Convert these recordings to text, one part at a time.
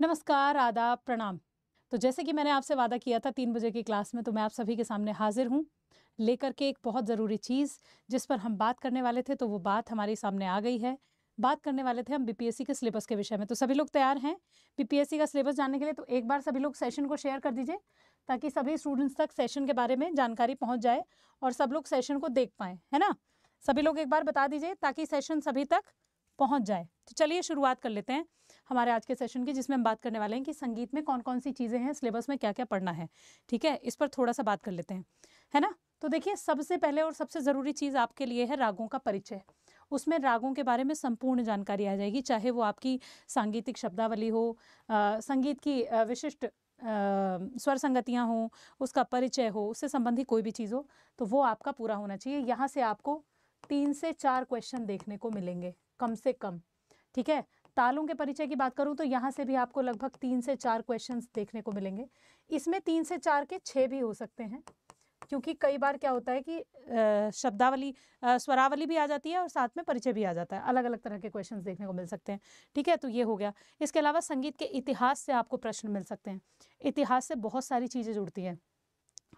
नमस्कार आदाब प्रणाम तो जैसे कि मैंने आपसे वादा किया था तीन बजे की क्लास में तो मैं आप सभी के सामने हाजिर हूँ लेकर के एक बहुत ज़रूरी चीज़ जिस पर हम बात करने वाले थे तो वो बात हमारे सामने आ गई है बात करने वाले थे हम बीपीएससी के सिलेबस के विषय में तो सभी लोग तैयार हैं बीपीएससी का सिलेबस जानने के लिए तो एक बार सभी लोग सेशन को शेयर कर दीजिए ताकि सभी स्टूडेंट्स तक सेशन के बारे में जानकारी पहुंच जाए और सब लोग सेशन को देख पाएँ है ना सभी लोग एक बार बता दीजिए ताकि सेशन सभी तक पहुँच जाए तो चलिए शुरुआत कर लेते हैं हमारे आज के सेशन की जिसमें हम बात करने वाले हैं कि संगीत में कौन कौन सी चीज़ें हैं सिलेबस में क्या क्या पढ़ना है ठीक है इस पर थोड़ा सा बात कर लेते हैं है ना तो देखिए सबसे पहले और सबसे ज़रूरी चीज़ आपके लिए है रागों का परिचय उसमें रागों के बारे में संपूर्ण जानकारी आ जाएगी चाहे वो आपकी सांगीतिक शब्दावली हो संगीत की विशिष्ट स्वर संगतियाँ हों उसका परिचय हो उससे संबंधी कोई भी चीज़ हो तो वो आपका पूरा होना चाहिए यहाँ से आपको तीन से चार क्वेश्चन देखने को मिलेंगे कम से कम ठीक है तालों के परिचय की बात करूँ तो यहाँ से भी आपको लगभग तीन से चार क्वेश्चन देखने को मिलेंगे इसमें तीन से चार के छः भी हो सकते हैं क्योंकि कई बार क्या होता है कि शब्दावली स्वरावली भी आ जाती है और साथ में परिचय भी आ जाता है अलग अलग तरह के क्वेश्चंस देखने को मिल सकते हैं ठीक है तो ये हो गया इसके अलावा संगीत के इतिहास से आपको प्रश्न मिल सकते हैं इतिहास से बहुत सारी चीज़ें जुड़ती हैं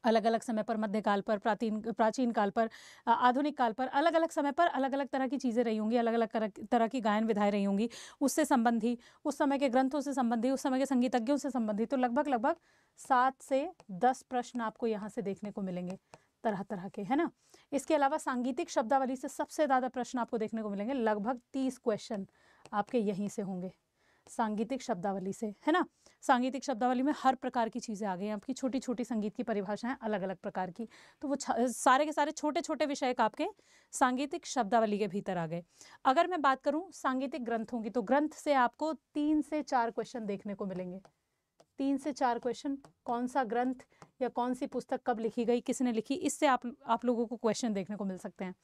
अलग अलग समय पर मध्यकाल पर प्राचीन प्राचीन काल पर आधुनिक काल पर अलग अलग समय पर अलग अलग तरह की चीज़ें रही होंगी अलग अलग तरह की गायन विधाएं रही होंगी उससे संबंधी उस समय के ग्रंथों से संबंधी उस समय के संगीतज्ञों से संबंधी तो लगभग लगभग सात से दस प्रश्न आपको यहाँ से देखने को मिलेंगे तरह तरह के है ना इसके अलावा सांगीतिक शब्दावली से सबसे ज़्यादा प्रश्न आपको देखने को मिलेंगे लगभग तीस क्वेश्चन आपके यहीं से होंगे सांगीतिक शब्दावली से है ना सांगीतिक शब्दावली में हर प्रकार की चीज़ें आ गई हैं आपकी छोटी छोटी संगीत की परिभाषाएं अलग अलग प्रकार की तो वो सारे के सारे छोटे छोटे विषय आपके सांगीतिक शब्दावली के भीतर आ गए अगर मैं बात करूँ सांगीतिक ग्रंथों की तो ग्रंथ से आपको तीन से चार क्वेश्चन देखने को मिलेंगे तीन से चार क्वेश्चन कौन सा ग्रंथ या कौन सी पुस्तक कब लिखी गई किसने लिखी इससे आप आप लोगों को क्वेश्चन देखने को मिल सकते हैं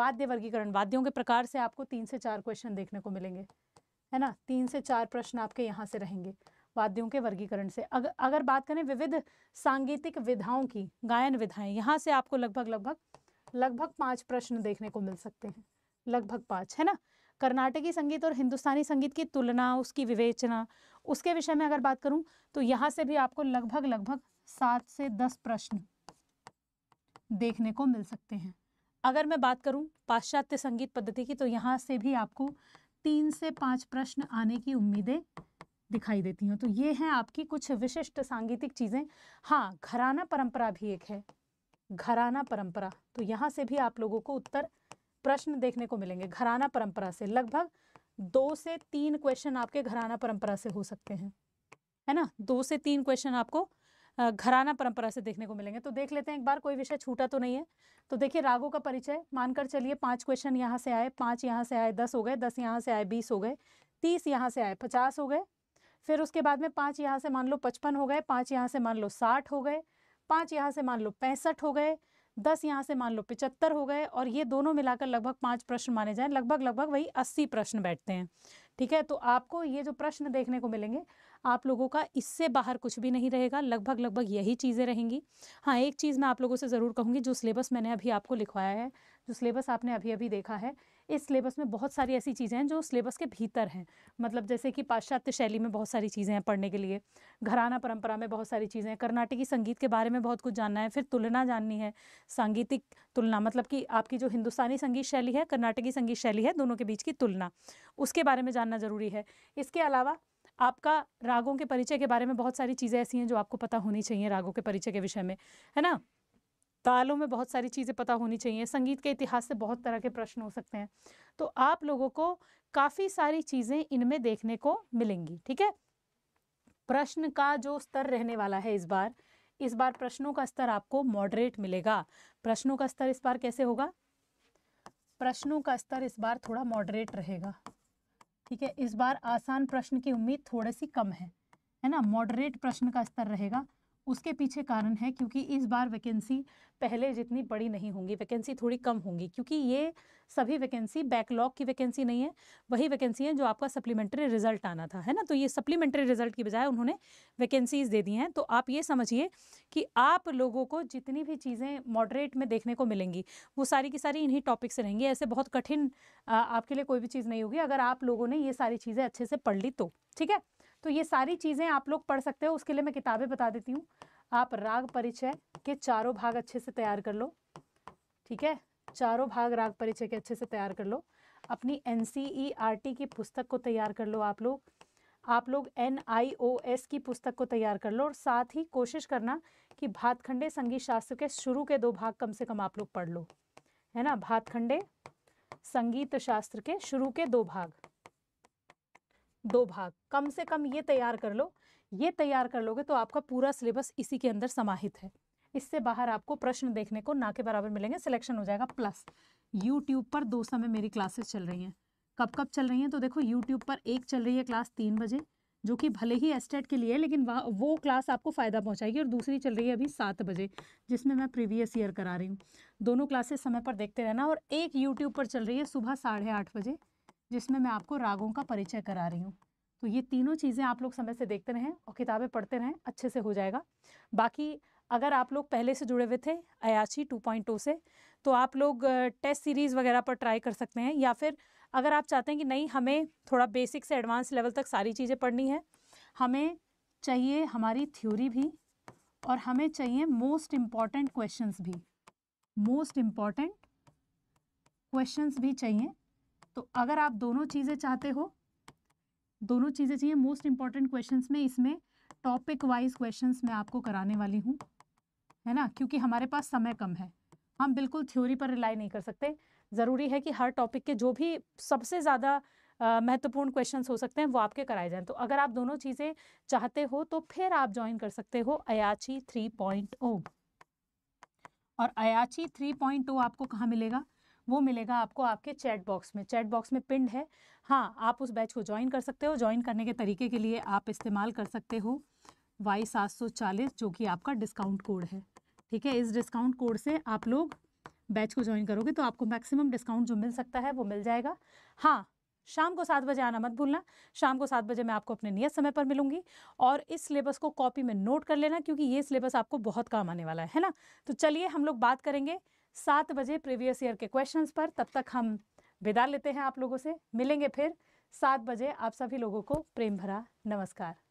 वाद्य वर्गीकरण वाद्यों के प्रकार से आपको तीन से चार क्वेश्चन देखने को मिलेंगे है ना तीन से चार प्रश्न आपके यहाँ से रहेंगे वाद्यों के वर्गीकरण से अगर अगर बात करें विविध सांगीतिक विधाओं की गायन विधाएं यहाँ से आपको लगभग लगभग लगभग पाँच प्रश्न देखने को मिल सकते हैं लगभग पाँच है ना कर्नाटकी संगीत और हिंदुस्तानी संगीत की तुलना उसकी विवेचना उसके विषय में अगर बात करूं तो यहाँ से भी आपको लगभग लगभग सात से दस प्रश्न देखने को मिल सकते हैं अगर मैं बात करूं पाश्चात्य संगीत पद्धति की तो यहाँ से भी आपको तीन से पांच प्रश्न आने की उम्मीदें दिखाई देती हैं तो ये हैं आपकी कुछ विशिष्ट सांगीतिक चीज़ें हाँ घराना परंपरा भी एक है घराना परंपरा तो यहाँ से भी आप लोगों को उत्तर प्रश्न देखने को मिलेंगे घराना परंपरा से लगभग दो से तीन क्वेश्चन आपके घराना परंपरा से हो सकते हैं है ना दो से तीन क्वेश्चन आपको घराना परंपरा से देखने को मिलेंगे तो देख लेते हैं एक बार कोई विषय छूटा तो नहीं है तो देखिए रागों का परिचय मानकर चलिए पांच क्वेश्चन यहाँ से आए पाँच यहाँ से आए दस हो गए दस यहाँ से आए बीस हो गए तीस यहाँ से आए पचास हो गए फिर उसके बाद में पाँच यहाँ से मान लो पचपन हो गए पाँच यहाँ से मान लो साठ हो गए पाँच यहाँ से मान लो पैंसठ हो गए दस यहाँ से मान लो पिचहत्तर हो गए और ये दोनों मिलाकर लगभग पांच प्रश्न माने जाएं लगभग लगभग वही अस्सी प्रश्न बैठते हैं ठीक है तो आपको ये जो प्रश्न देखने को मिलेंगे आप लोगों का इससे बाहर कुछ भी नहीं रहेगा लगभग लगभग यही चीज़ें रहेंगी हाँ एक चीज़ मैं आप लोगों से ज़रूर कहूँगी जो सिलेबस मैंने अभी आपको लिखवाया है जो सिलेबस आपने अभी अभी देखा है इस सिलेबस में बहुत सारी ऐसी चीज़ें हैं जो सिलेबस के भीतर हैं मतलब जैसे कि पाश्चात्य शैली में बहुत सारी चीज़ें हैं पढ़ने के लिए घराना परंपरा में बहुत सारी चीज़ें हैं कर्नाटकी संगीत के बारे में बहुत कुछ जानना है फिर तुलना जाननी है सांगीतिक तुलना मतलब कि आपकी जो हिंदुस्तानी संगीत शैली है कर्नाटकी संगीत शैली है दोनों के बीच की तुलना उसके बारे में जानना ज़रूरी है इसके अलावा आपका रागों के परिचय के बारे में बहुत सारी चीज़ें ऐसी हैं जो आपको पता होनी चाहिए रागों के परिचय के विषय में है ना तालों में बहुत सारी चीज़ें पता होनी चाहिए संगीत के इतिहास से बहुत तरह के प्रश्न हो सकते हैं तो आप लोगों को काफ़ी सारी चीज़ें इनमें देखने को मिलेंगी ठीक है प्रश्न का जो स्तर रहने वाला है इस बार इस बार प्रश्नों का स्तर आपको मॉडरेट मिलेगा प्रश्नों का स्तर इस बार कैसे होगा प्रश्नों का स्तर इस बार थोड़ा मॉडरेट रहेगा ठीक है इस बार आसान प्रश्न की उम्मीद थोड़ी सी कम है है ना मॉडरेट प्रश्न का स्तर रहेगा उसके पीछे कारण है क्योंकि इस बार वैकेंसी पहले जितनी बड़ी नहीं होंगी वैकेंसी थोड़ी कम होंगी क्योंकि ये सभी वैकेंसी बैकलॉग की वैकेंसी नहीं है वही वैकेंसी है जो आपका सप्लीमेंट्री रिजल्ट आना था है ना तो ये सप्लीमेंट्री रिजल्ट की बजाय उन्होंने वैकेंसीज दे दी हैं तो आप ये समझिए कि आप लोगों को जितनी भी चीज़ें मॉडरेट में देखने को मिलेंगी वो सारी की सारी इन्हीं टॉपिक से रहेंगी ऐसे बहुत कठिन आपके लिए कोई भी चीज़ नहीं होगी अगर आप लोगों ने ये सारी चीज़ें अच्छे से पढ़ ली तो ठीक है तो ये सारी चीज़ें आप लोग पढ़ सकते हो उसके लिए मैं किताबें बता देती हूँ आप राग परिचय के चारों भाग अच्छे से तैयार कर लो ठीक है चारों भाग राग परिचय के अच्छे से तैयार कर लो अपनी एन e की पुस्तक को तैयार कर लो आप लोग आप लोग एन की पुस्तक को तैयार कर लो और साथ ही कोशिश करना कि भातखंडे संगीत शास्त्र के शुरू के दो भाग कम से कम आप लोग पढ़ लो है ना भातखंडे संगीत शास्त्र के शुरू के दो भाग दो भाग कम से कम ये तैयार कर लो ये तैयार कर लोगे तो आपका पूरा सिलेबस इसी के अंदर समाहित है इससे बाहर आपको प्रश्न देखने को ना के बराबर मिलेंगे सिलेक्शन हो जाएगा प्लस यूट्यूब पर दो समय मेरी क्लासेस चल रही हैं कब कब चल रही हैं तो देखो यूट्यूब पर एक चल रही है क्लास तीन बजे जो कि भले ही एस्टेट के लिए है लेकिन वह वो क्लास आपको फ़ायदा पहुंचाएगी और दूसरी चल रही है अभी सात बजे जिसमें मैं प्रीवियस ईयर करा रही हूँ दोनों क्लासेस समय पर देखते रहना और एक यूट्यूब पर चल रही है सुबह साढ़े आठ बजे जिसमें मैं आपको रागों का परिचय करा रही हूँ तो ये तीनों चीज़ें आप लोग समय से देखते रहें और किताबें पढ़ते रहें अच्छे से हो जाएगा बाकी अगर आप लोग पहले से जुड़े हुए थे अयाची 2.0 से तो आप लोग टेस्ट सीरीज़ वगैरह पर ट्राई कर सकते हैं या फिर अगर आप चाहते हैं कि नहीं हमें थोड़ा बेसिक से एडवांस लेवल तक सारी चीज़ें पढ़नी है हमें चाहिए हमारी थ्योरी भी और हमें चाहिए मोस्ट इम्पॉर्टेंट क्वेश्चंस भी मोस्ट इम्पॉर्टेंट क्वेश्चंस भी चाहिए तो अगर आप दोनों चीज़ें चाहते हो दोनों चीज़ें चाहिए मोस्ट इंपॉर्टेंट क्वेश्चन में इसमें टॉपिक वाइज क्वेश्चन मैं आपको कराने वाली हूँ है ना क्योंकि हमारे पास समय कम है हम बिल्कुल थ्योरी पर रिलाई नहीं कर सकते ज़रूरी है कि हर टॉपिक के जो भी सबसे ज़्यादा महत्वपूर्ण क्वेश्चंस हो सकते हैं वो आपके कराए जाएं तो अगर आप दोनों चीज़ें चाहते हो तो फिर आप ज्वाइन कर सकते हो अयाची 3.0 और अयाची 3.0 आपको कहाँ मिलेगा वो मिलेगा आपको आपके चैट बॉक्स में चैट बॉक्स में पिंड है हाँ आप उस बैच को ज्वाइन कर सकते हो ज्वाइन करने के तरीके के लिए आप इस्तेमाल कर सकते हो वाई सात सौ चालीस जो कि आपका डिस्काउंट कोड है ठीक है इस डिस्काउंट कोड से आप लोग बैच को ज्वाइन करोगे तो आपको मैक्सिमम डिस्काउंट जो मिल सकता है वो मिल जाएगा हाँ शाम को सात बजे आना मत भूलना शाम को सात बजे मैं आपको अपने नियत समय पर मिलूंगी और इस सिलेबस को कॉपी में नोट कर लेना क्योंकि ये सिलेबस आपको बहुत काम आने वाला है, है ना तो चलिए हम लोग बात करेंगे सात बजे प्रीवियस ईयर के क्वेश्चंस पर तब तक हम विदा लेते हैं आप लोगों से मिलेंगे फिर सात बजे आप सभी लोगों को प्रेम भरा नमस्कार